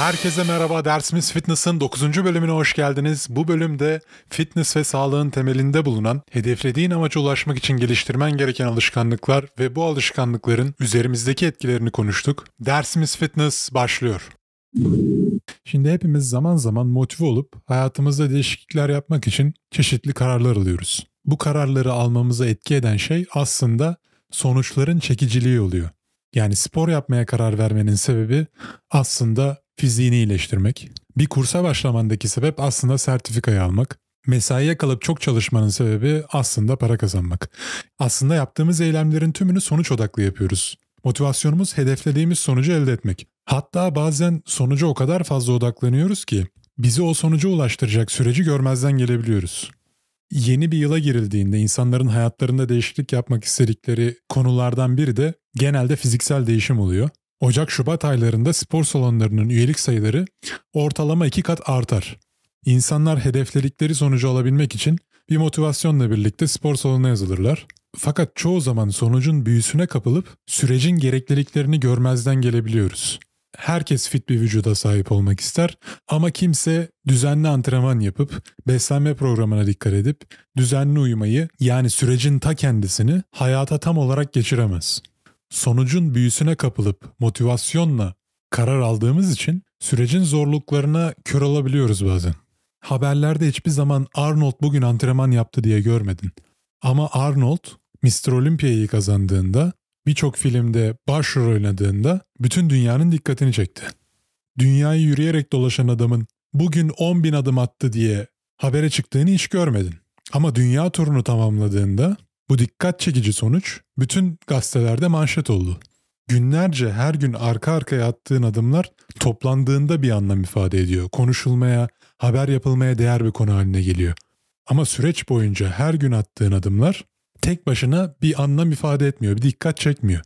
Herkese merhaba. Dersimiz Fitness'ın 9. bölümüne hoş geldiniz. Bu bölümde fitness ve sağlığın temelinde bulunan, hedeflediğin amaca ulaşmak için geliştirmen gereken alışkanlıklar ve bu alışkanlıkların üzerimizdeki etkilerini konuştuk. Dersimiz Fitness başlıyor. Şimdi hepimiz zaman zaman motive olup hayatımızda değişiklikler yapmak için çeşitli kararlar alıyoruz. Bu kararları almamıza etki eden şey aslında sonuçların çekiciliği oluyor yani spor yapmaya karar vermenin sebebi aslında fiziğini iyileştirmek. Bir kursa başlamandaki sebep aslında sertifikayı almak. Mesaiye kalıp çok çalışmanın sebebi aslında para kazanmak. Aslında yaptığımız eylemlerin tümünü sonuç odaklı yapıyoruz. Motivasyonumuz hedeflediğimiz sonucu elde etmek. Hatta bazen sonuca o kadar fazla odaklanıyoruz ki bizi o sonuca ulaştıracak süreci görmezden gelebiliyoruz. Yeni bir yıla girildiğinde insanların hayatlarında değişiklik yapmak istedikleri konulardan biri de genelde fiziksel değişim oluyor. Ocak-Şubat aylarında spor salonlarının üyelik sayıları ortalama iki kat artar. İnsanlar hedefledikleri sonucu alabilmek için bir motivasyonla birlikte spor salonuna yazılırlar. Fakat çoğu zaman sonucun büyüsüne kapılıp sürecin gerekliliklerini görmezden gelebiliyoruz. Herkes fit bir vücuda sahip olmak ister ama kimse düzenli antrenman yapıp beslenme programına dikkat edip düzenli uyumayı yani sürecin ta kendisini hayata tam olarak geçiremez sonucun büyüsüne kapılıp motivasyonla karar aldığımız için sürecin zorluklarına kör olabiliyoruz bazen. Haberlerde hiçbir zaman Arnold bugün antrenman yaptı diye görmedin. Ama Arnold Mr. Olympia'yı kazandığında, birçok filmde başrol oynadığında bütün dünyanın dikkatini çekti. Dünyayı yürüyerek dolaşan adamın bugün 10 bin adım attı diye habere çıktığını hiç görmedin. Ama dünya turunu tamamladığında bu dikkat çekici sonuç bütün gazetelerde manşet oldu. Günlerce her gün arka arkaya attığın adımlar toplandığında bir anlam ifade ediyor. Konuşulmaya, haber yapılmaya değer bir konu haline geliyor. Ama süreç boyunca her gün attığın adımlar tek başına bir anlam ifade etmiyor, bir dikkat çekmiyor.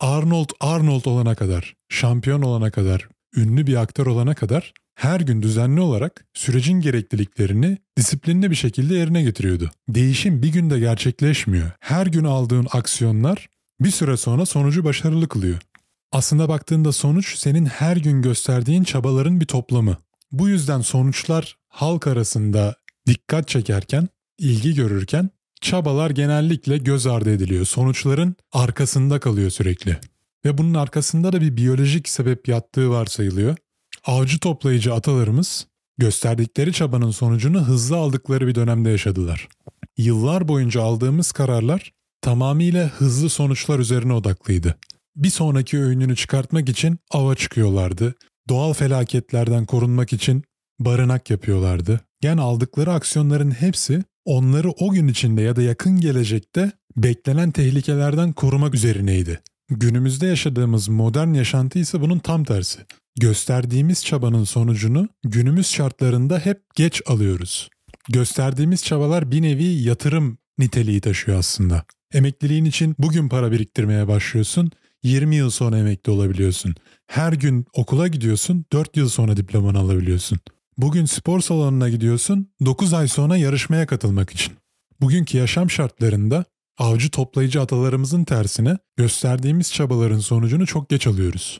Arnold Arnold olana kadar, şampiyon olana kadar, ünlü bir aktör olana kadar her gün düzenli olarak sürecin gerekliliklerini disiplinli bir şekilde yerine getiriyordu. Değişim bir günde gerçekleşmiyor. Her gün aldığın aksiyonlar bir süre sonra sonucu başarılı kılıyor. Aslında baktığında sonuç senin her gün gösterdiğin çabaların bir toplamı. Bu yüzden sonuçlar halk arasında dikkat çekerken, ilgi görürken çabalar genellikle göz ardı ediliyor. Sonuçların arkasında kalıyor sürekli. Ve bunun arkasında da bir biyolojik sebep yattığı varsayılıyor. Avcı toplayıcı atalarımız gösterdikleri çabanın sonucunu hızlı aldıkları bir dönemde yaşadılar. Yıllar boyunca aldığımız kararlar tamamıyla hızlı sonuçlar üzerine odaklıydı. Bir sonraki öğününü çıkartmak için ava çıkıyorlardı. Doğal felaketlerden korunmak için barınak yapıyorlardı. Yani aldıkları aksiyonların hepsi onları o gün içinde ya da yakın gelecekte beklenen tehlikelerden korumak üzerineydi. Günümüzde yaşadığımız modern yaşantı ise bunun tam tersi. Gösterdiğimiz çabanın sonucunu günümüz şartlarında hep geç alıyoruz. Gösterdiğimiz çabalar bir nevi yatırım niteliği taşıyor aslında. Emekliliğin için bugün para biriktirmeye başlıyorsun. 20 yıl sonra emekli olabiliyorsun. Her gün okula gidiyorsun, 4 yıl sonra diplomanı alabiliyorsun. Bugün spor salonuna gidiyorsun, 9 ay sonra yarışmaya katılmak için. Bugünkü yaşam şartlarında avcı toplayıcı atalarımızın tersine gösterdiğimiz çabaların sonucunu çok geç alıyoruz.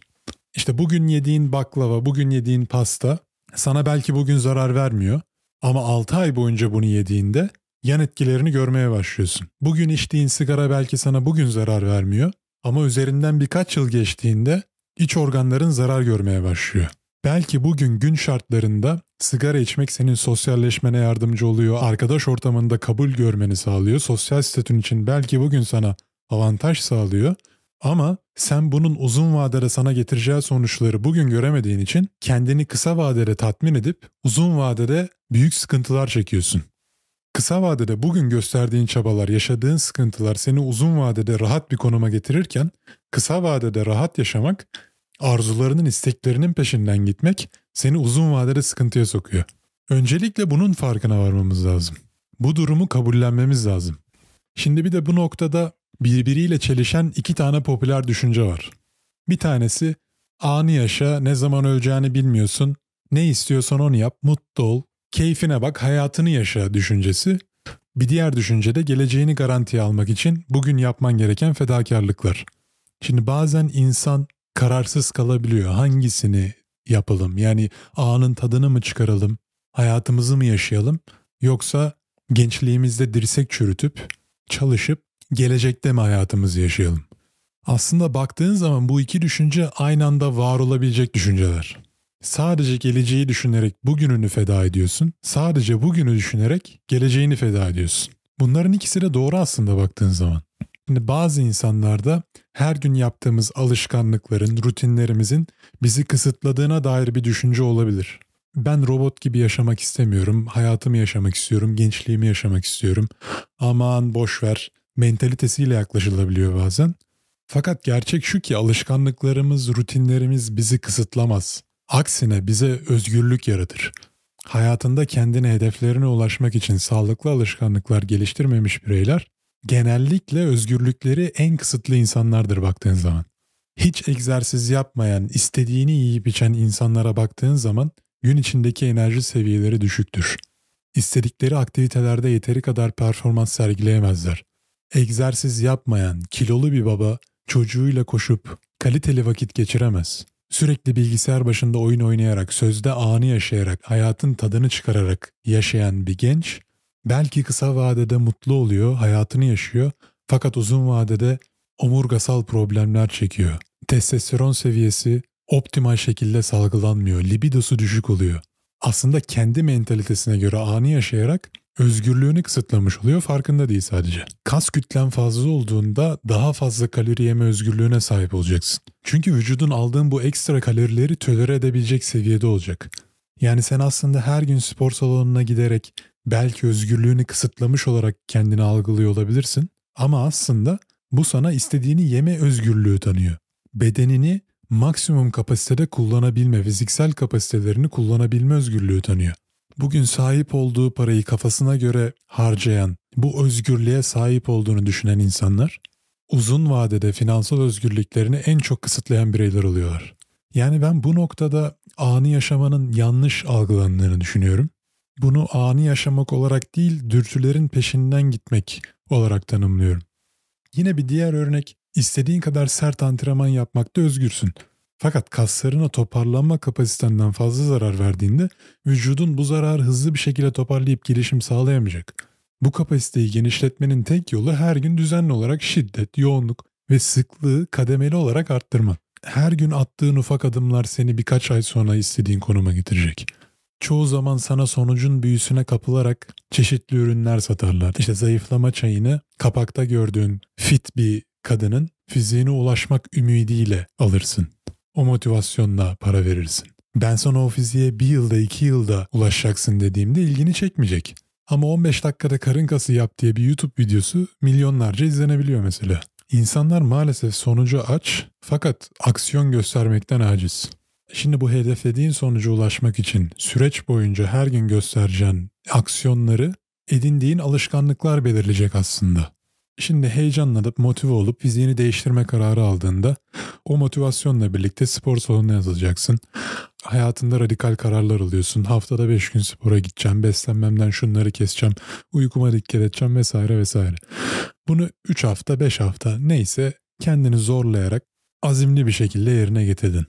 İşte bugün yediğin baklava, bugün yediğin pasta sana belki bugün zarar vermiyor ama 6 ay boyunca bunu yediğinde yan etkilerini görmeye başlıyorsun. Bugün içtiğin sigara belki sana bugün zarar vermiyor ama üzerinden birkaç yıl geçtiğinde iç organların zarar görmeye başlıyor. Belki bugün gün şartlarında sigara içmek senin sosyalleşmene yardımcı oluyor, arkadaş ortamında kabul görmeni sağlıyor, sosyal statün için belki bugün sana avantaj sağlıyor ama sen bunun uzun vadede sana getireceği sonuçları bugün göremediğin için kendini kısa vadede tatmin edip uzun vadede büyük sıkıntılar çekiyorsun. Kısa vadede bugün gösterdiğin çabalar, yaşadığın sıkıntılar seni uzun vadede rahat bir konuma getirirken kısa vadede rahat yaşamak, arzularının, isteklerinin peşinden gitmek seni uzun vadede sıkıntıya sokuyor. Öncelikle bunun farkına varmamız lazım. Bu durumu kabullenmemiz lazım. Şimdi bir de bu noktada birbiriyle çelişen iki tane popüler düşünce var. Bir tanesi anı yaşa, ne zaman öleceğini bilmiyorsun, ne istiyorsan onu yap, mutlu ol, keyfine bak, hayatını yaşa düşüncesi. Bir diğer düşünce de geleceğini garantiye almak için bugün yapman gereken fedakarlıklar. Şimdi bazen insan kararsız kalabiliyor. Hangisini yapalım? Yani anın tadını mı çıkaralım? Hayatımızı mı yaşayalım? Yoksa gençliğimizde dirsek çürütüp çalışıp gelecekte mi hayatımızı yaşayalım? Aslında baktığın zaman bu iki düşünce aynı anda var olabilecek düşünceler. Sadece geleceği düşünerek bugününü feda ediyorsun. Sadece bugünü düşünerek geleceğini feda ediyorsun. Bunların ikisi de doğru aslında baktığın zaman. Şimdi bazı insanlarda her gün yaptığımız alışkanlıkların, rutinlerimizin bizi kısıtladığına dair bir düşünce olabilir. Ben robot gibi yaşamak istemiyorum, hayatımı yaşamak istiyorum, gençliğimi yaşamak istiyorum. Aman boş ver, mentalitesiyle yaklaşılabiliyor bazen. Fakat gerçek şu ki alışkanlıklarımız, rutinlerimiz bizi kısıtlamaz. Aksine bize özgürlük yaratır. Hayatında kendine hedeflerine ulaşmak için sağlıklı alışkanlıklar geliştirmemiş bireyler genellikle özgürlükleri en kısıtlı insanlardır baktığın zaman. Hiç egzersiz yapmayan, istediğini yiyip içen insanlara baktığın zaman gün içindeki enerji seviyeleri düşüktür. İstedikleri aktivitelerde yeteri kadar performans sergileyemezler. Egzersiz yapmayan kilolu bir baba çocuğuyla koşup kaliteli vakit geçiremez. Sürekli bilgisayar başında oyun oynayarak, sözde anı yaşayarak, hayatın tadını çıkararak yaşayan bir genç belki kısa vadede mutlu oluyor, hayatını yaşıyor fakat uzun vadede omurgasal problemler çekiyor. Testosteron seviyesi optimal şekilde salgılanmıyor, libidosu düşük oluyor. Aslında kendi mentalitesine göre anı yaşayarak özgürlüğünü kısıtlamış oluyor farkında değil sadece. Kas kütlen fazla olduğunda daha fazla kalori yeme özgürlüğüne sahip olacaksın. Çünkü vücudun aldığın bu ekstra kalorileri tölere edebilecek seviyede olacak. Yani sen aslında her gün spor salonuna giderek belki özgürlüğünü kısıtlamış olarak kendini algılıyor olabilirsin ama aslında bu sana istediğini yeme özgürlüğü tanıyor. Bedenini maksimum kapasitede kullanabilme, fiziksel kapasitelerini kullanabilme özgürlüğü tanıyor bugün sahip olduğu parayı kafasına göre harcayan, bu özgürlüğe sahip olduğunu düşünen insanlar uzun vadede finansal özgürlüklerini en çok kısıtlayan bireyler oluyorlar. Yani ben bu noktada anı yaşamanın yanlış algılandığını düşünüyorum. Bunu anı yaşamak olarak değil, dürtülerin peşinden gitmek olarak tanımlıyorum. Yine bir diğer örnek, istediğin kadar sert antrenman yapmakta özgürsün. Fakat kaslarına toparlanma kapasitenden fazla zarar verdiğinde vücudun bu zararı hızlı bir şekilde toparlayıp gelişim sağlayamayacak. Bu kapasiteyi genişletmenin tek yolu her gün düzenli olarak şiddet, yoğunluk ve sıklığı kademeli olarak arttırma. Her gün attığın ufak adımlar seni birkaç ay sonra istediğin konuma getirecek. Çoğu zaman sana sonucun büyüsüne kapılarak çeşitli ürünler satarlar. İşte zayıflama çayını kapakta gördüğün fit bir kadının fiziğine ulaşmak ümidiyle alırsın o motivasyonla para verirsin. Ben sana o fiziğe bir yılda iki yılda ulaşacaksın dediğimde ilgini çekmeyecek. Ama 15 dakikada karın kası yap diye bir YouTube videosu milyonlarca izlenebiliyor mesela. İnsanlar maalesef sonucu aç fakat aksiyon göstermekten aciz. Şimdi bu hedeflediğin sonuca ulaşmak için süreç boyunca her gün göstereceğin aksiyonları edindiğin alışkanlıklar belirleyecek aslında. Şimdi heyecanlanıp motive olup fiziğini değiştirme kararı aldığında o motivasyonla birlikte spor salonuna yazacaksın. Hayatında radikal kararlar alıyorsun. Haftada 5 gün spora gideceğim, beslenmemden şunları keseceğim, uykuma dikkat edeceğim vesaire vesaire. Bunu 3 hafta, 5 hafta neyse kendini zorlayarak azimli bir şekilde yerine getirdin.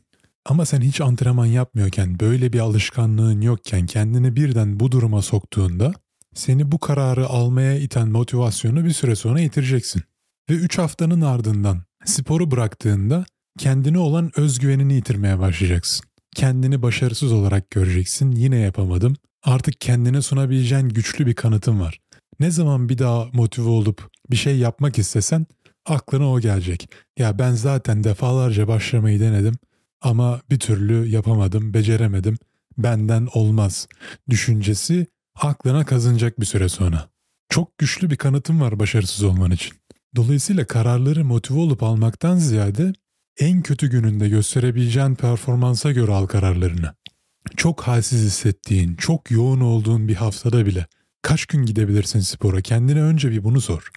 Ama sen hiç antrenman yapmıyorken, böyle bir alışkanlığın yokken kendini birden bu duruma soktuğunda seni bu kararı almaya iten motivasyonu bir süre sonra yitireceksin. Ve 3 haftanın ardından sporu bıraktığında kendine olan özgüvenini yitirmeye başlayacaksın. Kendini başarısız olarak göreceksin. Yine yapamadım. Artık kendine sunabileceğin güçlü bir kanıtın var. Ne zaman bir daha motive olup bir şey yapmak istesen aklına o gelecek. Ya ben zaten defalarca başlamayı denedim ama bir türlü yapamadım, beceremedim. Benden olmaz düşüncesi aklına kazınacak bir süre sonra. Çok güçlü bir kanıtım var başarısız olman için. Dolayısıyla kararları motive olup almaktan ziyade en kötü gününde gösterebileceğin performansa göre al kararlarını. Çok halsiz hissettiğin, çok yoğun olduğun bir haftada bile kaç gün gidebilirsin spora kendine önce bir bunu sor.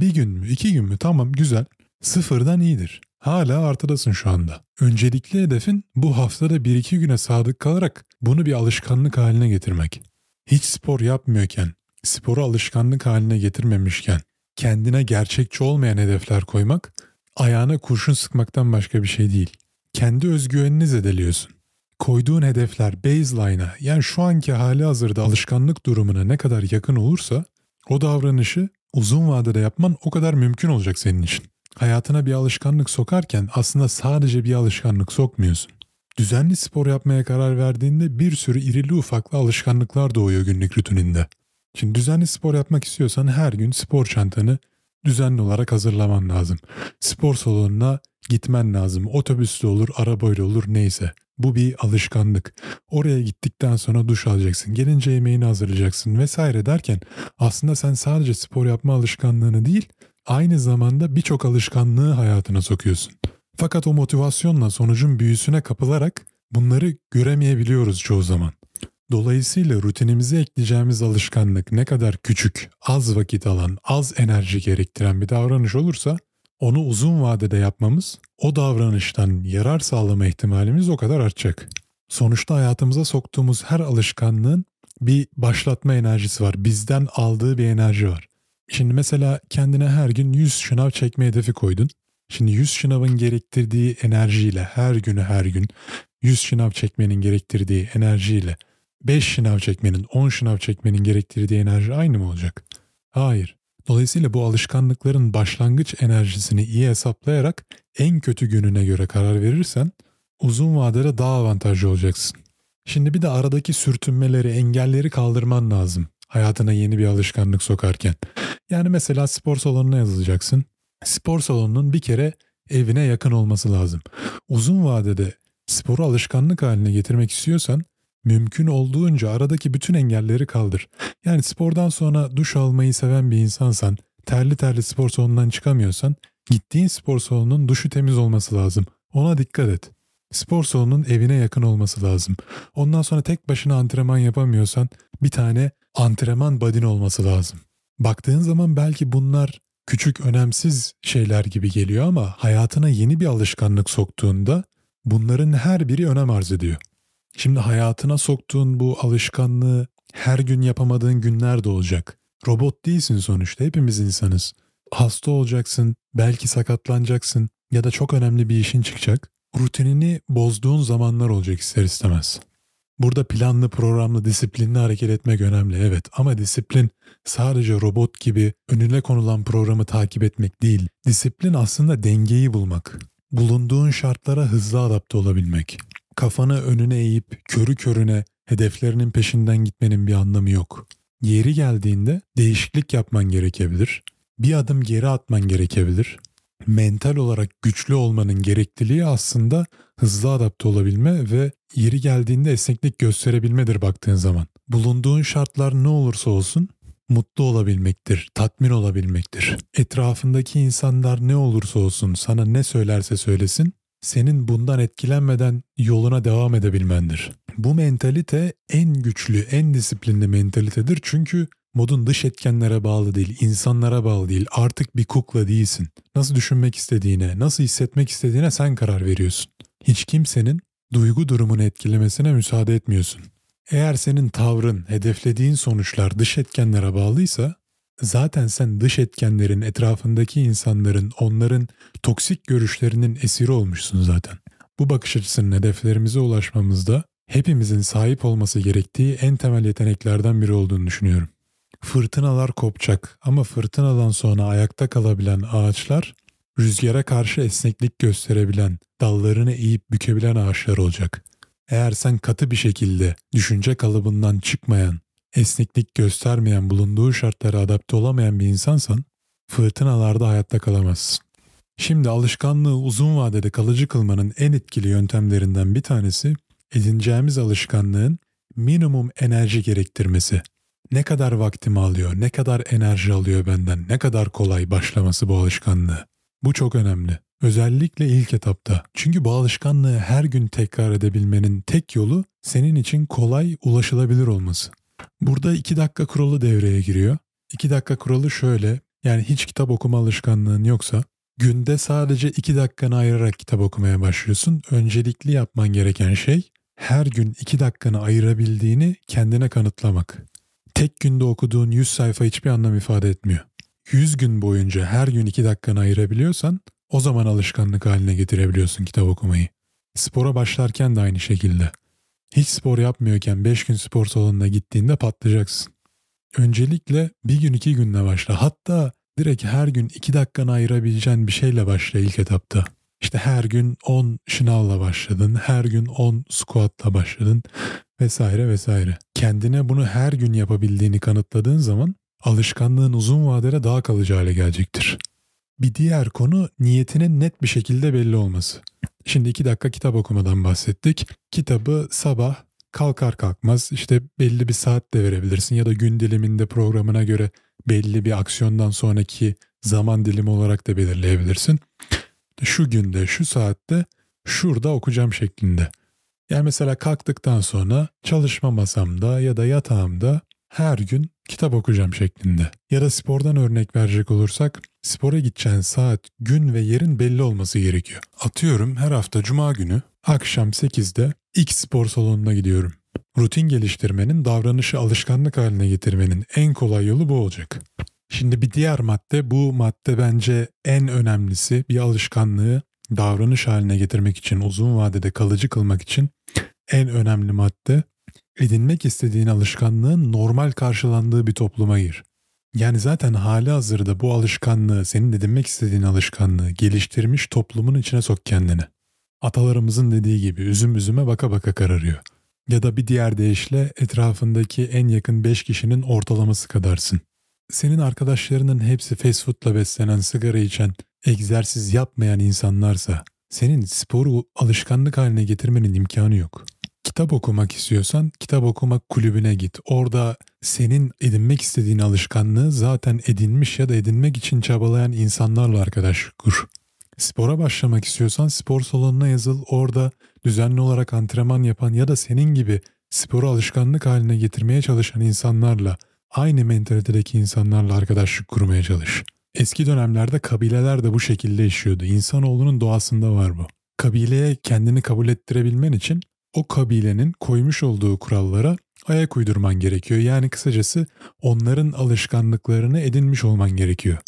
Bir gün mü, iki gün mü tamam güzel. Sıfırdan iyidir. Hala artıdasın şu anda. Öncelikli hedefin bu haftada bir iki güne sadık kalarak bunu bir alışkanlık haline getirmek hiç spor yapmıyorken, sporu alışkanlık haline getirmemişken, kendine gerçekçi olmayan hedefler koymak, ayağına kurşun sıkmaktan başka bir şey değil. Kendi özgüvenini zedeliyorsun. Koyduğun hedefler baseline'a yani şu anki hali hazırda alışkanlık durumuna ne kadar yakın olursa o davranışı uzun vadede yapman o kadar mümkün olacak senin için. Hayatına bir alışkanlık sokarken aslında sadece bir alışkanlık sokmuyorsun. Düzenli spor yapmaya karar verdiğinde bir sürü irili ufaklı alışkanlıklar doğuyor günlük rutininde. Şimdi düzenli spor yapmak istiyorsan her gün spor çantanı düzenli olarak hazırlaman lazım. Spor salonuna gitmen lazım. Otobüsle olur, arabayla olur neyse. Bu bir alışkanlık. Oraya gittikten sonra duş alacaksın, gelince yemeğini hazırlayacaksın vesaire derken aslında sen sadece spor yapma alışkanlığını değil, aynı zamanda birçok alışkanlığı hayatına sokuyorsun. Fakat o motivasyonla sonucun büyüsüne kapılarak bunları göremeyebiliyoruz çoğu zaman. Dolayısıyla rutinimize ekleyeceğimiz alışkanlık ne kadar küçük, az vakit alan, az enerji gerektiren bir davranış olursa onu uzun vadede yapmamız, o davranıştan yarar sağlama ihtimalimiz o kadar artacak. Sonuçta hayatımıza soktuğumuz her alışkanlığın bir başlatma enerjisi var. Bizden aldığı bir enerji var. Şimdi mesela kendine her gün 100 şınav çekme hedefi koydun. Şimdi 100 şınavın gerektirdiği enerjiyle her günü her gün 100 şınav çekmenin gerektirdiği enerjiyle 5 şınav çekmenin 10 şınav çekmenin gerektirdiği enerji aynı mı olacak? Hayır. Dolayısıyla bu alışkanlıkların başlangıç enerjisini iyi hesaplayarak en kötü gününe göre karar verirsen uzun vadede daha avantajlı olacaksın. Şimdi bir de aradaki sürtünmeleri, engelleri kaldırman lazım hayatına yeni bir alışkanlık sokarken. Yani mesela spor salonuna yazılacaksın spor salonunun bir kere evine yakın olması lazım. Uzun vadede sporu alışkanlık haline getirmek istiyorsan mümkün olduğunca aradaki bütün engelleri kaldır. Yani spordan sonra duş almayı seven bir insansan, terli terli spor salonundan çıkamıyorsan gittiğin spor salonunun duşu temiz olması lazım. Ona dikkat et. Spor salonunun evine yakın olması lazım. Ondan sonra tek başına antrenman yapamıyorsan bir tane antrenman badin olması lazım. Baktığın zaman belki bunlar küçük önemsiz şeyler gibi geliyor ama hayatına yeni bir alışkanlık soktuğunda bunların her biri önem arz ediyor. Şimdi hayatına soktuğun bu alışkanlığı her gün yapamadığın günler de olacak. Robot değilsin sonuçta hepimiz insanız. Hasta olacaksın, belki sakatlanacaksın ya da çok önemli bir işin çıkacak. Rutinini bozduğun zamanlar olacak ister istemez. Burada planlı, programlı, disiplinli hareket etmek önemli evet ama disiplin sadece robot gibi önüne konulan programı takip etmek değil. Disiplin aslında dengeyi bulmak. Bulunduğun şartlara hızlı adapte olabilmek. Kafanı önüne eğip körü körüne hedeflerinin peşinden gitmenin bir anlamı yok. Yeri geldiğinde değişiklik yapman gerekebilir. Bir adım geri atman gerekebilir. Mental olarak güçlü olmanın gerekliliği aslında hızlı adapte olabilme ve yeri geldiğinde esneklik gösterebilmedir baktığın zaman. Bulunduğun şartlar ne olursa olsun mutlu olabilmektir, tatmin olabilmektir. Etrafındaki insanlar ne olursa olsun sana ne söylerse söylesin senin bundan etkilenmeden yoluna devam edebilmendir. Bu mentalite en güçlü, en disiplinli mentalitedir. Çünkü modun dış etkenlere bağlı değil, insanlara bağlı değil. Artık bir kukla değilsin. Nasıl düşünmek istediğine, nasıl hissetmek istediğine sen karar veriyorsun. Hiç kimsenin duygu durumunu etkilemesine müsaade etmiyorsun. Eğer senin tavrın, hedeflediğin sonuçlar dış etkenlere bağlıysa, zaten sen dış etkenlerin, etrafındaki insanların, onların toksik görüşlerinin esiri olmuşsun zaten. Bu bakış açısının hedeflerimize ulaşmamızda hepimizin sahip olması gerektiği en temel yeteneklerden biri olduğunu düşünüyorum. Fırtınalar kopacak ama fırtınadan sonra ayakta kalabilen ağaçlar rüzgara karşı esneklik gösterebilen, dallarını eğip bükebilen ağaçlar olacak. Eğer sen katı bir şekilde düşünce kalıbından çıkmayan, esneklik göstermeyen, bulunduğu şartlara adapte olamayan bir insansan fırtınalarda hayatta kalamazsın. Şimdi alışkanlığı uzun vadede kalıcı kılmanın en etkili yöntemlerinden bir tanesi edineceğimiz alışkanlığın minimum enerji gerektirmesi. Ne kadar vaktimi alıyor, ne kadar enerji alıyor benden, ne kadar kolay başlaması bu alışkanlığı. Bu çok önemli. Özellikle ilk etapta. Çünkü bu alışkanlığı her gün tekrar edebilmenin tek yolu senin için kolay ulaşılabilir olması. Burada 2 dakika kuralı devreye giriyor. 2 dakika kuralı şöyle. Yani hiç kitap okuma alışkanlığın yoksa günde sadece 2 dakikanı ayırarak kitap okumaya başlıyorsun. Öncelikli yapman gereken şey her gün 2 dakikanı ayırabildiğini kendine kanıtlamak. Tek günde okuduğun 100 sayfa hiçbir anlam ifade etmiyor. 100 gün boyunca her gün 2 dakikanı ayırabiliyorsan o zaman alışkanlık haline getirebiliyorsun kitap okumayı. Spora başlarken de aynı şekilde. Hiç spor yapmıyorken 5 gün spor salonuna gittiğinde patlayacaksın. Öncelikle bir gün iki günle başla. Hatta direkt her gün 2 dakikanı ayırabileceğin bir şeyle başla ilk etapta. İşte her gün 10 şınavla başladın, her gün 10 squatla başladın vesaire vesaire. Kendine bunu her gün yapabildiğini kanıtladığın zaman alışkanlığın uzun vadede daha kalıcı hale gelecektir. Bir diğer konu niyetinin net bir şekilde belli olması. Şimdi iki dakika kitap okumadan bahsettik. Kitabı sabah kalkar kalkmaz işte belli bir saat de verebilirsin ya da gün diliminde programına göre belli bir aksiyondan sonraki zaman dilimi olarak da belirleyebilirsin. Şu günde, şu saatte, şurada okuyacağım şeklinde. Yani mesela kalktıktan sonra çalışma masamda ya da yatağımda her gün kitap okuyacağım şeklinde. Ya da spordan örnek verecek olursak spora gideceğin saat, gün ve yerin belli olması gerekiyor. Atıyorum her hafta cuma günü akşam 8'de X spor salonuna gidiyorum. Rutin geliştirmenin davranışı alışkanlık haline getirmenin en kolay yolu bu olacak. Şimdi bir diğer madde bu madde bence en önemlisi bir alışkanlığı davranış haline getirmek için uzun vadede kalıcı kılmak için en önemli madde edinmek istediğin alışkanlığın normal karşılandığı bir topluma gir. Yani zaten hali hazırda bu alışkanlığı, senin edinmek istediğin alışkanlığı geliştirmiş toplumun içine sok kendini. Atalarımızın dediği gibi üzüm üzüme baka baka kararıyor. Ya da bir diğer deyişle etrafındaki en yakın 5 kişinin ortalaması kadarsın. Senin arkadaşlarının hepsi fast foodla beslenen, sigara içen, egzersiz yapmayan insanlarsa senin sporu alışkanlık haline getirmenin imkanı yok kitap okumak istiyorsan kitap okumak kulübüne git. Orada senin edinmek istediğin alışkanlığı zaten edinmiş ya da edinmek için çabalayan insanlarla arkadaş kur. Spora başlamak istiyorsan spor salonuna yazıl. Orada düzenli olarak antrenman yapan ya da senin gibi sporu alışkanlık haline getirmeye çalışan insanlarla, aynı mentalitedeki insanlarla arkadaşlık kurmaya çalış. Eski dönemlerde kabileler de bu şekilde yaşıyordu. İnsanoğlunun doğasında var bu. Kabileye kendini kabul ettirebilmen için o kabilenin koymuş olduğu kurallara ayak uydurman gerekiyor. Yani kısacası onların alışkanlıklarını edinmiş olman gerekiyor.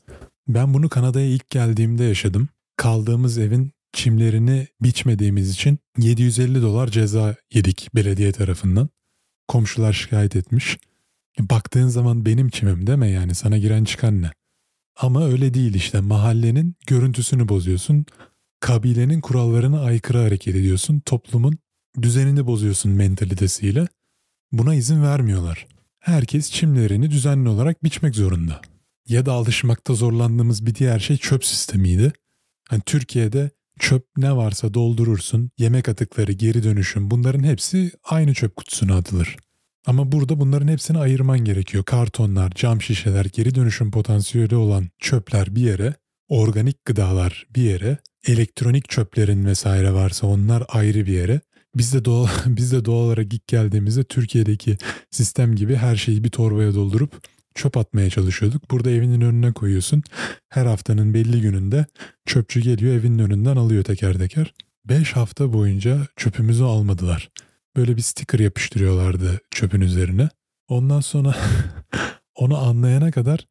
Ben bunu Kanada'ya ilk geldiğimde yaşadım. Kaldığımız evin çimlerini biçmediğimiz için 750 dolar ceza yedik belediye tarafından. Komşular şikayet etmiş. E, baktığın zaman benim çimim deme yani sana giren çıkan ne? Ama öyle değil işte mahallenin görüntüsünü bozuyorsun. Kabilenin kurallarına aykırı hareket ediyorsun. Toplumun düzenini bozuyorsun mentalitesiyle. Buna izin vermiyorlar. Herkes çimlerini düzenli olarak biçmek zorunda. Ya da alışmakta zorlandığımız bir diğer şey çöp sistemiydi. Hani Türkiye'de çöp ne varsa doldurursun, yemek atıkları, geri dönüşüm bunların hepsi aynı çöp kutusuna atılır. Ama burada bunların hepsini ayırman gerekiyor. Kartonlar, cam şişeler, geri dönüşüm potansiyeli olan çöpler bir yere, organik gıdalar bir yere, elektronik çöplerin vesaire varsa onlar ayrı bir yere. Biz de doğal biz de doğal olarak ilk geldiğimizde Türkiye'deki sistem gibi her şeyi bir torbaya doldurup çöp atmaya çalışıyorduk. Burada evinin önüne koyuyorsun. Her haftanın belli gününde çöpçü geliyor evinin önünden alıyor teker teker. 5 hafta boyunca çöpümüzü almadılar. Böyle bir sticker yapıştırıyorlardı çöpün üzerine. Ondan sonra onu anlayana kadar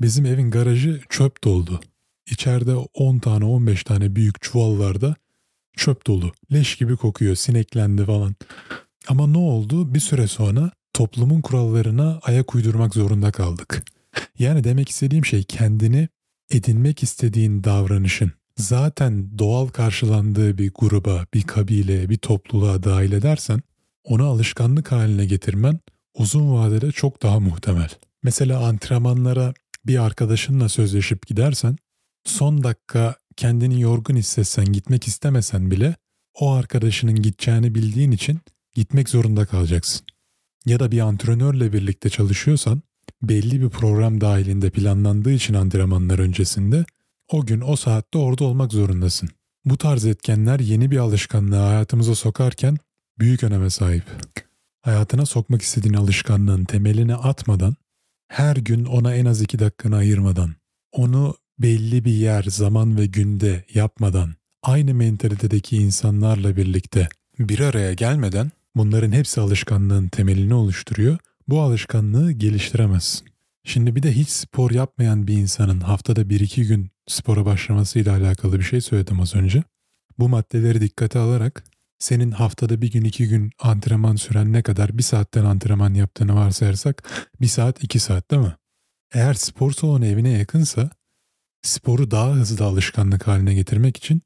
bizim evin garajı çöp doldu. İçeride 10 tane 15 tane büyük çuvallarda çöp dolu. Leş gibi kokuyor, sineklendi falan. Ama ne oldu? Bir süre sonra toplumun kurallarına ayak uydurmak zorunda kaldık. Yani demek istediğim şey kendini edinmek istediğin davranışın zaten doğal karşılandığı bir gruba, bir kabile, bir topluluğa dahil edersen onu alışkanlık haline getirmen uzun vadede çok daha muhtemel. Mesela antrenmanlara bir arkadaşınla sözleşip gidersen son dakika kendini yorgun hissetsen gitmek istemesen bile o arkadaşının gideceğini bildiğin için gitmek zorunda kalacaksın. Ya da bir antrenörle birlikte çalışıyorsan belli bir program dahilinde planlandığı için antrenmanlar öncesinde o gün o saatte orada olmak zorundasın. Bu tarz etkenler yeni bir alışkanlığı hayatımıza sokarken büyük öneme sahip. Hayatına sokmak istediğin alışkanlığın temelini atmadan, her gün ona en az iki dakikanı ayırmadan, onu belli bir yer, zaman ve günde yapmadan, aynı mentalitedeki insanlarla birlikte bir araya gelmeden bunların hepsi alışkanlığın temelini oluşturuyor. Bu alışkanlığı geliştiremezsin. Şimdi bir de hiç spor yapmayan bir insanın haftada 1-2 gün spora başlamasıyla alakalı bir şey söyledim az önce. Bu maddeleri dikkate alarak senin haftada bir gün iki gün antrenman süren ne kadar bir saatten antrenman yaptığını varsayarsak bir saat iki saat değil mi? Eğer spor salonu evine yakınsa sporu daha hızlı alışkanlık haline getirmek için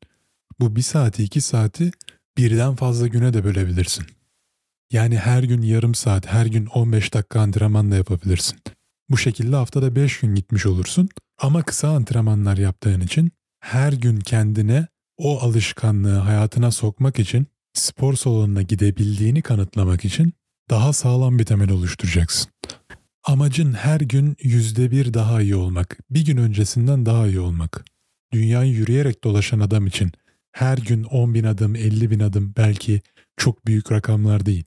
bu bir saati iki saati birden fazla güne de bölebilirsin. Yani her gün yarım saat, her gün 15 dakika antrenman da yapabilirsin. Bu şekilde haftada 5 gün gitmiş olursun ama kısa antrenmanlar yaptığın için her gün kendine o alışkanlığı hayatına sokmak için spor salonuna gidebildiğini kanıtlamak için daha sağlam bir temel oluşturacaksın. Amacın her gün yüzde bir daha iyi olmak, bir gün öncesinden daha iyi olmak. Dünyayı yürüyerek dolaşan adam için her gün 10 bin adım, 50 bin adım belki çok büyük rakamlar değil.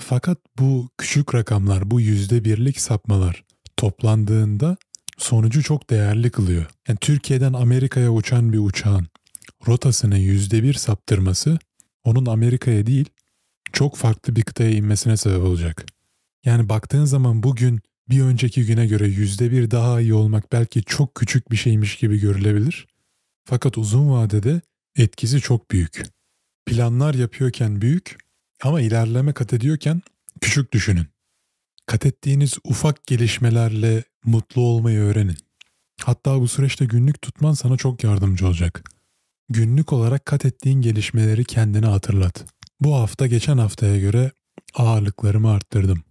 Fakat bu küçük rakamlar, bu yüzde birlik sapmalar toplandığında sonucu çok değerli kılıyor. Yani Türkiye'den Amerika'ya uçan bir uçağın rotasını yüzde bir saptırması onun Amerika'ya değil çok farklı bir kıtaya inmesine sebep olacak. Yani baktığın zaman bugün bir önceki güne göre yüzde bir daha iyi olmak belki çok küçük bir şeymiş gibi görülebilir. Fakat uzun vadede etkisi çok büyük. Planlar yapıyorken büyük ama ilerleme kat ediyorken küçük düşünün. Kat ettiğiniz ufak gelişmelerle mutlu olmayı öğrenin. Hatta bu süreçte günlük tutman sana çok yardımcı olacak. Günlük olarak kat ettiğin gelişmeleri kendine hatırlat. Bu hafta geçen haftaya göre ağırlıklarımı arttırdım.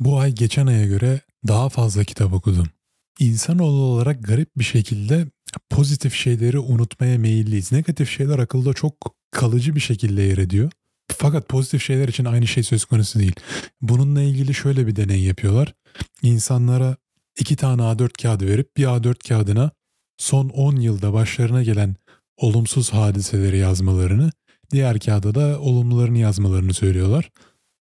Bu ay geçen aya göre daha fazla kitap okudum. İnsanoğlu olarak garip bir şekilde pozitif şeyleri unutmaya meyilliyiz. Negatif şeyler akılda çok kalıcı bir şekilde yer ediyor. Fakat pozitif şeyler için aynı şey söz konusu değil. Bununla ilgili şöyle bir deney yapıyorlar. İnsanlara iki tane A4 kağıdı verip bir A4 kağıdına son 10 yılda başlarına gelen olumsuz hadiseleri yazmalarını, diğer kağıda da olumlularını yazmalarını söylüyorlar.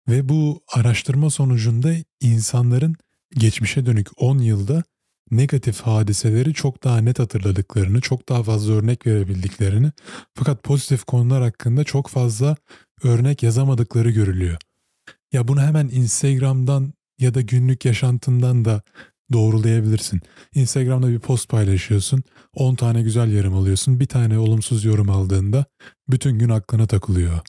Ve bu araştırma sonucunda insanların geçmişe dönük 10 yılda negatif hadiseleri çok daha net hatırladıklarını, çok daha fazla örnek verebildiklerini fakat pozitif konular hakkında çok fazla örnek yazamadıkları görülüyor. Ya bunu hemen Instagram'dan ya da günlük yaşantından da doğrulayabilirsin. Instagram'da bir post paylaşıyorsun, 10 tane güzel yorum alıyorsun, bir tane olumsuz yorum aldığında bütün gün aklına takılıyor.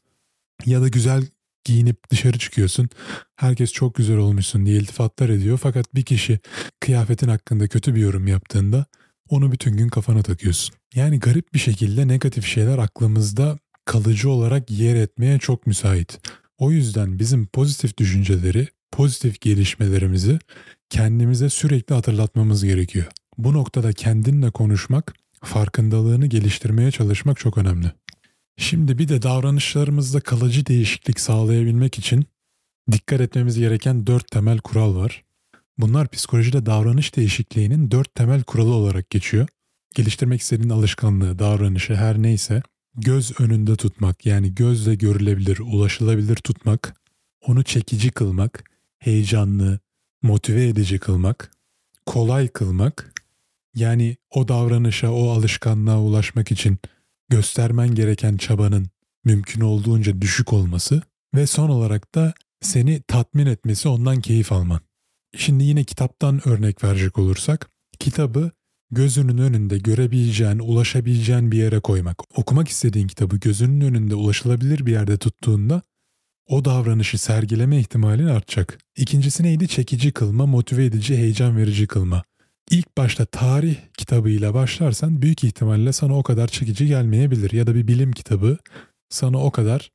Ya da güzel giyinip dışarı çıkıyorsun. Herkes çok güzel olmuşsun diye iltifatlar ediyor. Fakat bir kişi kıyafetin hakkında kötü bir yorum yaptığında onu bütün gün kafana takıyorsun. Yani garip bir şekilde negatif şeyler aklımızda kalıcı olarak yer etmeye çok müsait. O yüzden bizim pozitif düşünceleri, pozitif gelişmelerimizi kendimize sürekli hatırlatmamız gerekiyor. Bu noktada kendinle konuşmak, farkındalığını geliştirmeye çalışmak çok önemli. Şimdi bir de davranışlarımızda kalıcı değişiklik sağlayabilmek için dikkat etmemiz gereken dört temel kural var. Bunlar psikolojide davranış değişikliğinin dört temel kuralı olarak geçiyor. Geliştirmek istediğin alışkanlığı, davranışı her neyse göz önünde tutmak yani gözle görülebilir, ulaşılabilir tutmak, onu çekici kılmak, heyecanlı, motive edici kılmak, kolay kılmak yani o davranışa, o alışkanlığa ulaşmak için göstermen gereken çabanın mümkün olduğunca düşük olması ve son olarak da seni tatmin etmesi, ondan keyif alman. Şimdi yine kitaptan örnek verecek olursak, kitabı gözünün önünde görebileceğin, ulaşabileceğin bir yere koymak. Okumak istediğin kitabı gözünün önünde ulaşılabilir bir yerde tuttuğunda o davranışı sergileme ihtimalin artacak. İkincisi neydi? Çekici kılma, motive edici, heyecan verici kılma ilk başta tarih kitabıyla başlarsan büyük ihtimalle sana o kadar çekici gelmeyebilir ya da bir bilim kitabı sana o kadar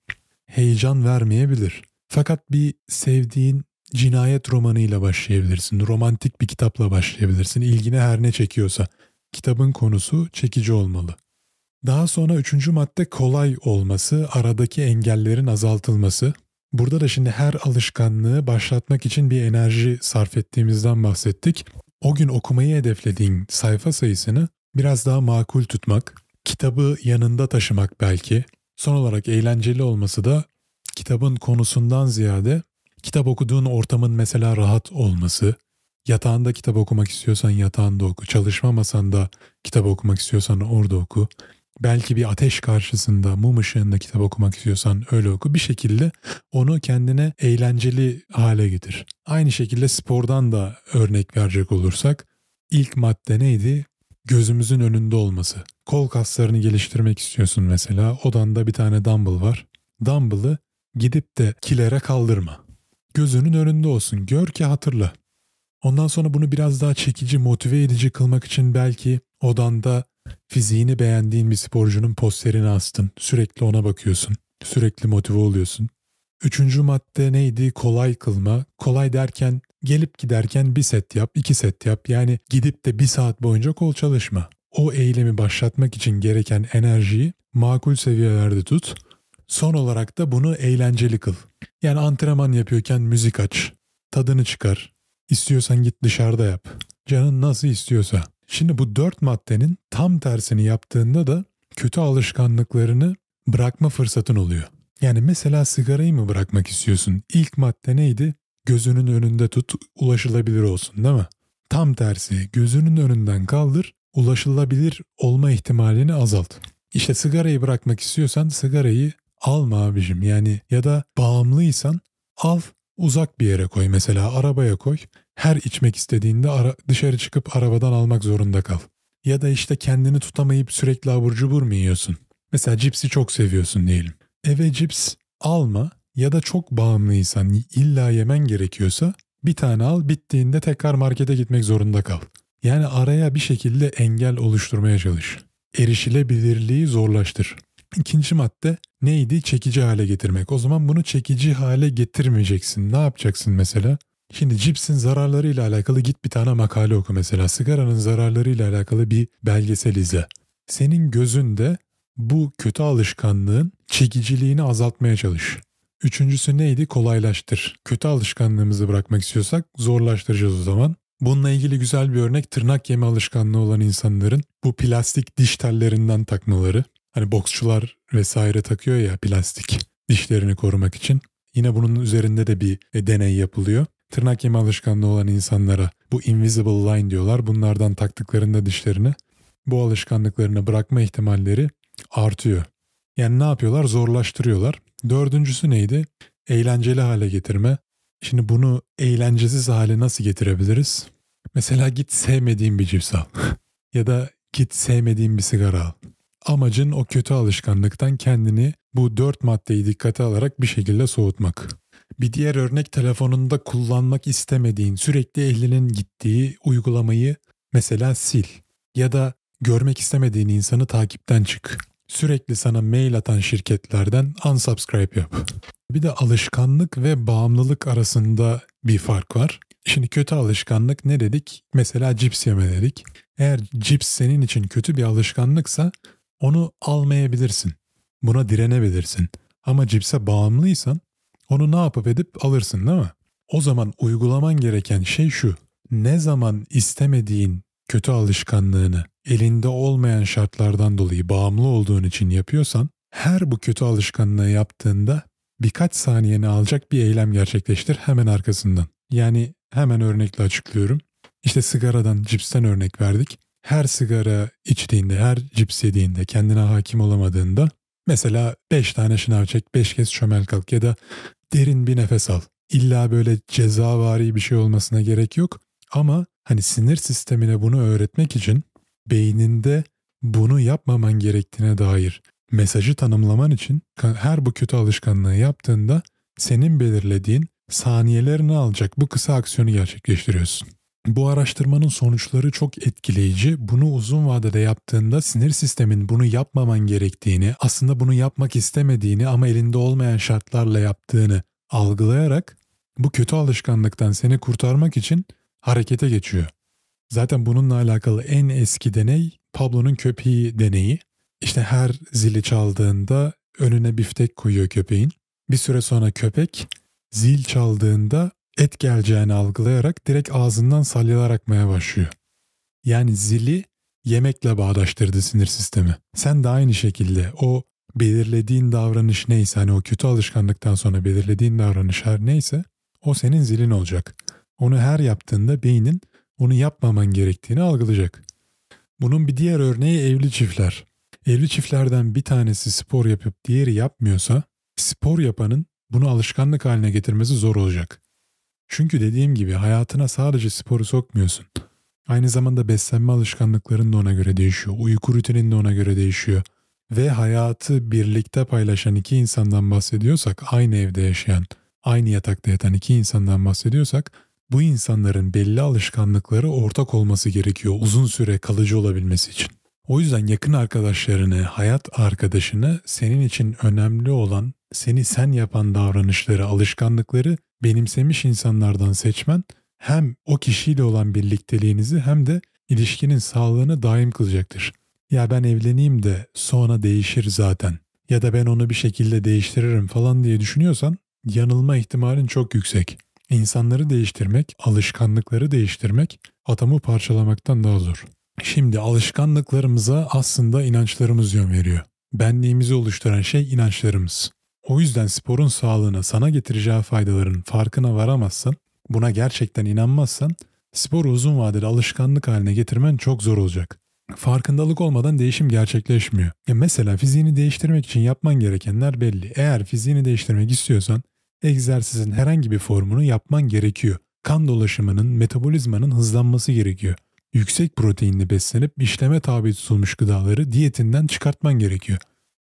heyecan vermeyebilir. Fakat bir sevdiğin cinayet romanıyla başlayabilirsin. Romantik bir kitapla başlayabilirsin. İlgine her ne çekiyorsa. Kitabın konusu çekici olmalı. Daha sonra üçüncü madde kolay olması, aradaki engellerin azaltılması. Burada da şimdi her alışkanlığı başlatmak için bir enerji sarf ettiğimizden bahsettik o gün okumayı hedeflediğin sayfa sayısını biraz daha makul tutmak, kitabı yanında taşımak belki, son olarak eğlenceli olması da kitabın konusundan ziyade kitap okuduğun ortamın mesela rahat olması, yatağında kitap okumak istiyorsan yatağında oku, çalışma masanda kitap okumak istiyorsan orada oku, belki bir ateş karşısında mum ışığında kitap okumak istiyorsan öyle oku. Bir şekilde onu kendine eğlenceli hale getir. Aynı şekilde spordan da örnek verecek olursak ilk madde neydi? Gözümüzün önünde olması. Kol kaslarını geliştirmek istiyorsun mesela. Odanda bir tane dumbbell var. Dumbbell'ı gidip de kilere kaldırma. Gözünün önünde olsun. Gör ki hatırla. Ondan sonra bunu biraz daha çekici, motive edici kılmak için belki odanda Fiziğini beğendiğin bir sporcunun posterini astın. Sürekli ona bakıyorsun. Sürekli motive oluyorsun. Üçüncü madde neydi? Kolay kılma. Kolay derken gelip giderken bir set yap, iki set yap. Yani gidip de bir saat boyunca kol çalışma. O eylemi başlatmak için gereken enerjiyi makul seviyelerde tut. Son olarak da bunu eğlenceli kıl. Yani antrenman yapıyorken müzik aç. Tadını çıkar. İstiyorsan git dışarıda yap. Canın nasıl istiyorsa. Şimdi bu dört maddenin tam tersini yaptığında da kötü alışkanlıklarını bırakma fırsatın oluyor. Yani mesela sigarayı mı bırakmak istiyorsun? İlk madde neydi? Gözünün önünde tut, ulaşılabilir olsun değil mi? Tam tersi, gözünün önünden kaldır, ulaşılabilir olma ihtimalini azalt. İşte sigarayı bırakmak istiyorsan sigarayı alma abicim. Yani ya da bağımlıysan al uzak bir yere koy mesela arabaya koy. Her içmek istediğinde ara, dışarı çıkıp arabadan almak zorunda kal. Ya da işte kendini tutamayıp sürekli abur cubur mu yiyorsun? Mesela cipsi çok seviyorsun diyelim. Eve cips alma ya da çok bağımlıysan illa yemen gerekiyorsa bir tane al bittiğinde tekrar markete gitmek zorunda kal. Yani araya bir şekilde engel oluşturmaya çalış. Erişilebilirliği zorlaştır. İkinci madde neydi? Çekici hale getirmek. O zaman bunu çekici hale getirmeyeceksin. Ne yapacaksın mesela? Şimdi cipsin zararlarıyla alakalı git bir tane makale oku mesela. Sigaranın zararlarıyla alakalı bir belgesel izle. Senin gözünde bu kötü alışkanlığın çekiciliğini azaltmaya çalış. Üçüncüsü neydi? Kolaylaştır. Kötü alışkanlığımızı bırakmak istiyorsak zorlaştıracağız o zaman. Bununla ilgili güzel bir örnek tırnak yeme alışkanlığı olan insanların bu plastik diş tellerinden takmaları. Hani boksçular vesaire takıyor ya plastik dişlerini korumak için. Yine bunun üzerinde de bir deney yapılıyor tırnak yeme alışkanlığı olan insanlara bu invisible line diyorlar. Bunlardan taktıklarında dişlerini bu alışkanlıklarını bırakma ihtimalleri artıyor. Yani ne yapıyorlar? Zorlaştırıyorlar. Dördüncüsü neydi? Eğlenceli hale getirme. Şimdi bunu eğlencesiz hale nasıl getirebiliriz? Mesela git sevmediğin bir cips al. ya da git sevmediğin bir sigara al. Amacın o kötü alışkanlıktan kendini bu dört maddeyi dikkate alarak bir şekilde soğutmak. Bir diğer örnek telefonunda kullanmak istemediğin, sürekli ehlinin gittiği uygulamayı mesela sil ya da görmek istemediğin insanı takipten çık. Sürekli sana mail atan şirketlerden unsubscribe yap. Bir de alışkanlık ve bağımlılık arasında bir fark var. Şimdi kötü alışkanlık ne dedik? Mesela cips yeme dedik. Eğer cips senin için kötü bir alışkanlıksa onu almayabilirsin. Buna direnebilirsin. Ama cipse bağımlıysan onu ne yapıp edip alırsın değil mi? O zaman uygulaman gereken şey şu. Ne zaman istemediğin kötü alışkanlığını elinde olmayan şartlardan dolayı bağımlı olduğun için yapıyorsan her bu kötü alışkanlığı yaptığında birkaç saniyeni alacak bir eylem gerçekleştir hemen arkasından. Yani hemen örnekle açıklıyorum. İşte sigaradan, cipsten örnek verdik. Her sigara içtiğinde, her cips yediğinde, kendine hakim olamadığında mesela 5 tane şınav çek, 5 kez çömel kalk ya da Derin bir nefes al. İlla böyle cezavari bir şey olmasına gerek yok. Ama hani sinir sistemine bunu öğretmek için beyninde bunu yapmaman gerektiğine dair mesajı tanımlaman için her bu kötü alışkanlığı yaptığında senin belirlediğin saniyelerini alacak bu kısa aksiyonu gerçekleştiriyorsun. Bu araştırmanın sonuçları çok etkileyici. Bunu uzun vadede yaptığında sinir sistemin bunu yapmaman gerektiğini, aslında bunu yapmak istemediğini ama elinde olmayan şartlarla yaptığını algılayarak bu kötü alışkanlıktan seni kurtarmak için harekete geçiyor. Zaten bununla alakalı en eski deney Pablo'nun köpeği deneyi. İşte her zili çaldığında önüne biftek koyuyor köpeğin. Bir süre sonra köpek zil çaldığında et geleceğini algılayarak direkt ağzından salyalar akmaya başlıyor. Yani zili yemekle bağdaştırdı sinir sistemi. Sen de aynı şekilde o belirlediğin davranış neyse hani o kötü alışkanlıktan sonra belirlediğin davranış her neyse o senin zilin olacak. Onu her yaptığında beynin onu yapmaman gerektiğini algılayacak. Bunun bir diğer örneği evli çiftler. Evli çiftlerden bir tanesi spor yapıp diğeri yapmıyorsa spor yapanın bunu alışkanlık haline getirmesi zor olacak. Çünkü dediğim gibi hayatına sadece sporu sokmuyorsun. Aynı zamanda beslenme alışkanlıkların da ona göre değişiyor. Uyku rutinin de ona göre değişiyor. Ve hayatı birlikte paylaşan iki insandan bahsediyorsak, aynı evde yaşayan, aynı yatakta yatan iki insandan bahsediyorsak, bu insanların belli alışkanlıkları ortak olması gerekiyor uzun süre kalıcı olabilmesi için. O yüzden yakın arkadaşlarını, hayat arkadaşını senin için önemli olan seni sen yapan davranışları, alışkanlıkları benimsemiş insanlardan seçmen hem o kişiyle olan birlikteliğinizi hem de ilişkinin sağlığını daim kılacaktır. Ya ben evleneyim de sonra değişir zaten ya da ben onu bir şekilde değiştiririm falan diye düşünüyorsan yanılma ihtimalin çok yüksek. İnsanları değiştirmek, alışkanlıkları değiştirmek atomu parçalamaktan daha zor. Şimdi alışkanlıklarımıza aslında inançlarımız yön veriyor. Benliğimizi oluşturan şey inançlarımız. O yüzden sporun sağlığına sana getireceği faydaların farkına varamazsan, buna gerçekten inanmazsan sporu uzun vadeli alışkanlık haline getirmen çok zor olacak. Farkındalık olmadan değişim gerçekleşmiyor. Ya e mesela fiziğini değiştirmek için yapman gerekenler belli. Eğer fiziğini değiştirmek istiyorsan egzersizin herhangi bir formunu yapman gerekiyor. Kan dolaşımının, metabolizmanın hızlanması gerekiyor. Yüksek proteinli beslenip işleme tabi tutulmuş gıdaları diyetinden çıkartman gerekiyor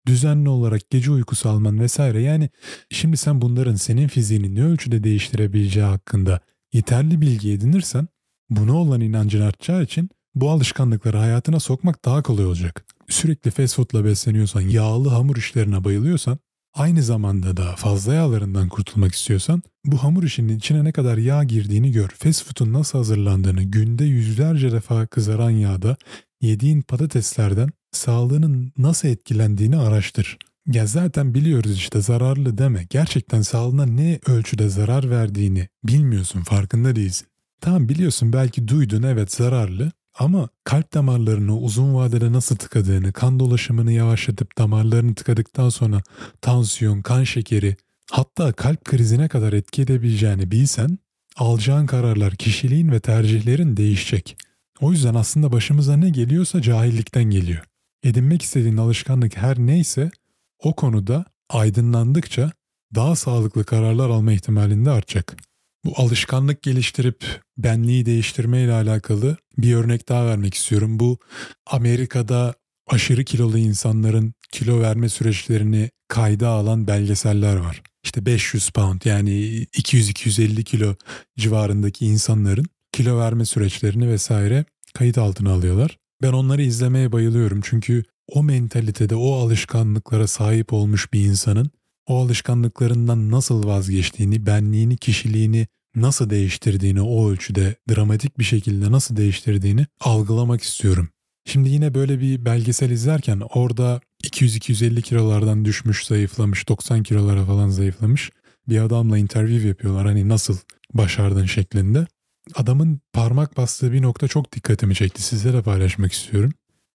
düzenli olarak gece uykusu alman vesaire yani şimdi sen bunların senin fiziğini ne ölçüde değiştirebileceği hakkında yeterli bilgi edinirsen buna olan inancını artacağı için bu alışkanlıkları hayatına sokmak daha kolay olacak. Sürekli fast foodla besleniyorsan, yağlı hamur işlerine bayılıyorsan, aynı zamanda da fazla yağlarından kurtulmak istiyorsan bu hamur işinin içine ne kadar yağ girdiğini gör. Fast food'un nasıl hazırlandığını, günde yüzlerce defa kızaran yağda yediğin patateslerden sağlığının nasıl etkilendiğini araştır. Ya zaten biliyoruz işte zararlı deme. Gerçekten sağlığına ne ölçüde zarar verdiğini bilmiyorsun, farkında değilsin. Tamam biliyorsun belki duydun evet zararlı ama kalp damarlarını uzun vadede nasıl tıkadığını, kan dolaşımını yavaşlatıp damarlarını tıkadıktan sonra tansiyon, kan şekeri hatta kalp krizine kadar etki edebileceğini bilsen alacağın kararlar kişiliğin ve tercihlerin değişecek. O yüzden aslında başımıza ne geliyorsa cahillikten geliyor. Edinmek istediğin alışkanlık her neyse o konuda aydınlandıkça daha sağlıklı kararlar alma ihtimalinde artacak. Bu alışkanlık geliştirip benliği değiştirme ile alakalı bir örnek daha vermek istiyorum. Bu Amerika'da aşırı kilolu insanların kilo verme süreçlerini kayda alan belgeseller var. İşte 500 pound yani 200-250 kilo civarındaki insanların kilo verme süreçlerini vesaire kayıt altına alıyorlar. Ben onları izlemeye bayılıyorum çünkü o mentalitede o alışkanlıklara sahip olmuş bir insanın o alışkanlıklarından nasıl vazgeçtiğini, benliğini, kişiliğini nasıl değiştirdiğini, o ölçüde dramatik bir şekilde nasıl değiştirdiğini algılamak istiyorum. Şimdi yine böyle bir belgesel izlerken orada 200-250 kilolardan düşmüş, zayıflamış, 90 kilolara falan zayıflamış bir adamla interview yapıyorlar hani nasıl başardın şeklinde adamın parmak bastığı bir nokta çok dikkatimi çekti. Sizlere paylaşmak istiyorum.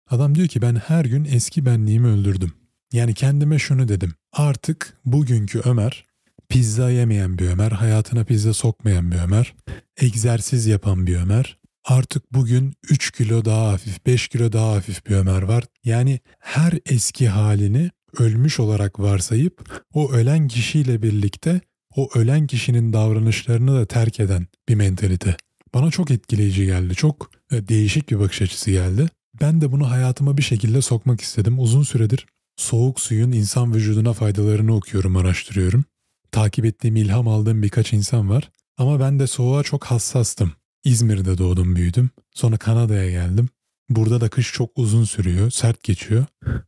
Adam diyor ki ben her gün eski benliğimi öldürdüm. Yani kendime şunu dedim. Artık bugünkü Ömer pizza yemeyen bir Ömer, hayatına pizza sokmayan bir Ömer, egzersiz yapan bir Ömer. Artık bugün 3 kilo daha hafif, 5 kilo daha hafif bir Ömer var. Yani her eski halini ölmüş olarak varsayıp o ölen kişiyle birlikte o ölen kişinin davranışlarını da terk eden bir mentalite. Bana çok etkileyici geldi. Çok e, değişik bir bakış açısı geldi. Ben de bunu hayatıma bir şekilde sokmak istedim. Uzun süredir soğuk suyun insan vücuduna faydalarını okuyorum, araştırıyorum. Takip ettiğim, ilham aldığım birkaç insan var. Ama ben de soğuğa çok hassastım. İzmir'de doğdum, büyüdüm. Sonra Kanada'ya geldim. Burada da kış çok uzun sürüyor, sert geçiyor.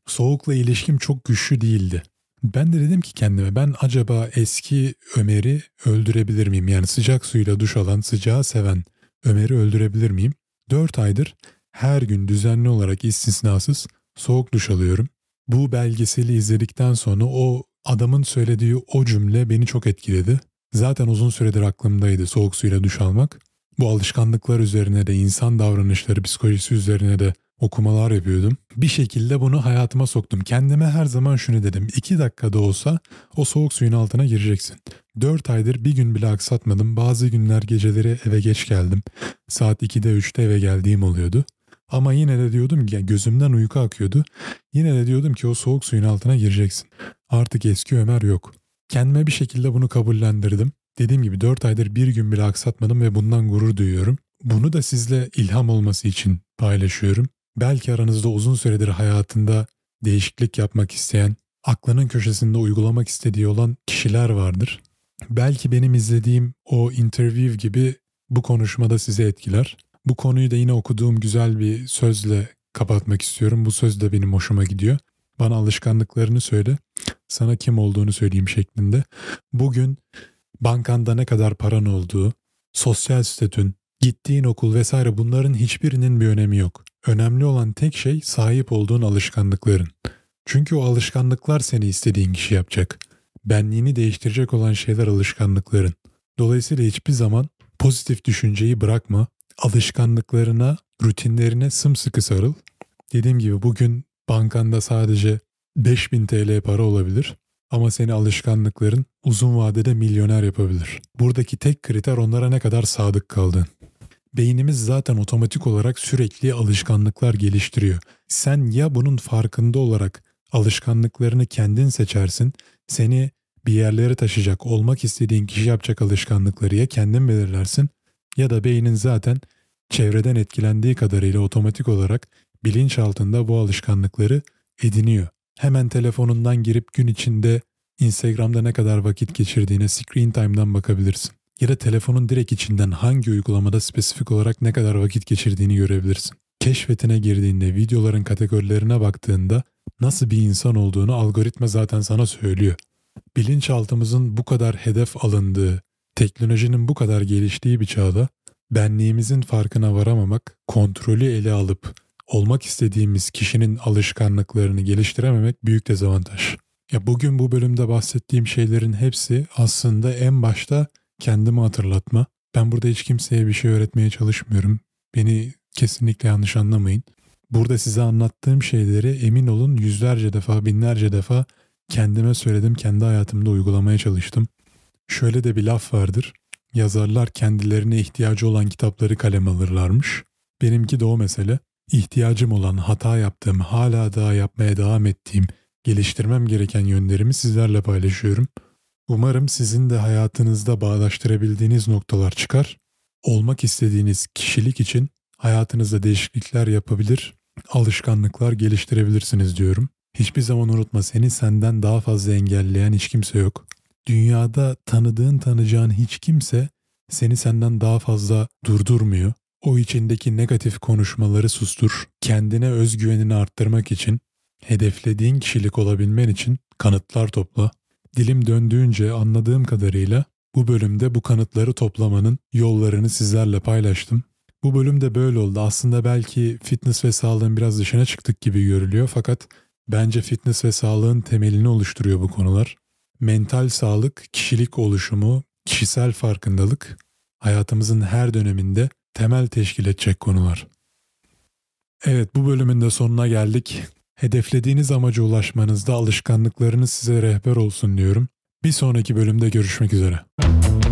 Soğukla ilişkim çok güçlü değildi. Ben de dedim ki kendime ben acaba eski Ömer'i öldürebilir miyim? Yani sıcak suyla duş alan, sıcağı seven Ömer'i öldürebilir miyim? 4 aydır her gün düzenli olarak istisnasız soğuk duş alıyorum. Bu belgeseli izledikten sonra o adamın söylediği o cümle beni çok etkiledi. Zaten uzun süredir aklımdaydı soğuk suyla duş almak. Bu alışkanlıklar üzerine de insan davranışları psikolojisi üzerine de okumalar yapıyordum. Bir şekilde bunu hayatıma soktum. Kendime her zaman şunu dedim. 2 dakikada olsa o soğuk suyun altına gireceksin. 4 aydır bir gün bile aksatmadım. Bazı günler geceleri eve geç geldim. Saat 2'de 3'te eve geldiğim oluyordu. Ama yine de diyordum ki gözümden uyku akıyordu. Yine de diyordum ki o soğuk suyun altına gireceksin. Artık eski Ömer yok. Kendime bir şekilde bunu kabullendirdim. Dediğim gibi 4 aydır bir gün bile aksatmadım ve bundan gurur duyuyorum. Bunu da sizle ilham olması için paylaşıyorum. Belki aranızda uzun süredir hayatında değişiklik yapmak isteyen, aklının köşesinde uygulamak istediği olan kişiler vardır. Belki benim izlediğim o interview gibi bu konuşmada size etkiler. Bu konuyu da yine okuduğum güzel bir sözle kapatmak istiyorum. Bu söz de benim hoşuma gidiyor. Bana alışkanlıklarını söyle, sana kim olduğunu söyleyeyim şeklinde. Bugün bankanda ne kadar paran olduğu, sosyal statün, gittiğin okul vesaire bunların hiçbirinin bir önemi yok. Önemli olan tek şey sahip olduğun alışkanlıkların. Çünkü o alışkanlıklar seni istediğin kişi yapacak. Benliğini değiştirecek olan şeyler alışkanlıkların. Dolayısıyla hiçbir zaman pozitif düşünceyi bırakma. Alışkanlıklarına, rutinlerine sımsıkı sarıl. Dediğim gibi bugün bankanda sadece 5000 TL para olabilir ama seni alışkanlıkların uzun vadede milyoner yapabilir. Buradaki tek kriter onlara ne kadar sadık kaldın. Beynimiz zaten otomatik olarak sürekli alışkanlıklar geliştiriyor. Sen ya bunun farkında olarak alışkanlıklarını kendin seçersin, seni bir yerlere taşıyacak, olmak istediğin kişi yapacak alışkanlıkları ya kendin belirlersin ya da beynin zaten çevreden etkilendiği kadarıyla otomatik olarak bilinç altında bu alışkanlıkları ediniyor. Hemen telefonundan girip gün içinde Instagram'da ne kadar vakit geçirdiğine screen time'dan bakabilirsin ya da telefonun direkt içinden hangi uygulamada spesifik olarak ne kadar vakit geçirdiğini görebilirsin. Keşfetine girdiğinde videoların kategorilerine baktığında nasıl bir insan olduğunu algoritma zaten sana söylüyor. Bilinçaltımızın bu kadar hedef alındığı, teknolojinin bu kadar geliştiği bir çağda benliğimizin farkına varamamak, kontrolü ele alıp olmak istediğimiz kişinin alışkanlıklarını geliştirememek büyük dezavantaj. Ya bugün bu bölümde bahsettiğim şeylerin hepsi aslında en başta kendimi hatırlatma. Ben burada hiç kimseye bir şey öğretmeye çalışmıyorum. Beni kesinlikle yanlış anlamayın. Burada size anlattığım şeyleri emin olun yüzlerce defa, binlerce defa kendime söyledim, kendi hayatımda uygulamaya çalıştım. Şöyle de bir laf vardır. Yazarlar kendilerine ihtiyacı olan kitapları kalem alırlarmış. Benimki de o mesele. İhtiyacım olan, hata yaptığım, hala daha yapmaya devam ettiğim, geliştirmem gereken yönlerimi sizlerle paylaşıyorum.'' Umarım sizin de hayatınızda bağdaştırabildiğiniz noktalar çıkar. Olmak istediğiniz kişilik için hayatınızda değişiklikler yapabilir, alışkanlıklar geliştirebilirsiniz diyorum. Hiçbir zaman unutma seni senden daha fazla engelleyen hiç kimse yok. Dünyada tanıdığın tanıcağın hiç kimse seni senden daha fazla durdurmuyor. O içindeki negatif konuşmaları sustur. Kendine özgüvenini arttırmak için, hedeflediğin kişilik olabilmen için kanıtlar topla. Dilim döndüğünce anladığım kadarıyla bu bölümde bu kanıtları toplamanın yollarını sizlerle paylaştım. Bu bölümde böyle oldu. Aslında belki fitness ve sağlığın biraz dışına çıktık gibi görülüyor fakat bence fitness ve sağlığın temelini oluşturuyor bu konular. Mental sağlık, kişilik oluşumu, kişisel farkındalık hayatımızın her döneminde temel teşkil edecek konular. Evet bu bölümün de sonuna geldik hedeflediğiniz amaca ulaşmanızda alışkanlıklarınız size rehber olsun diyorum. Bir sonraki bölümde görüşmek üzere.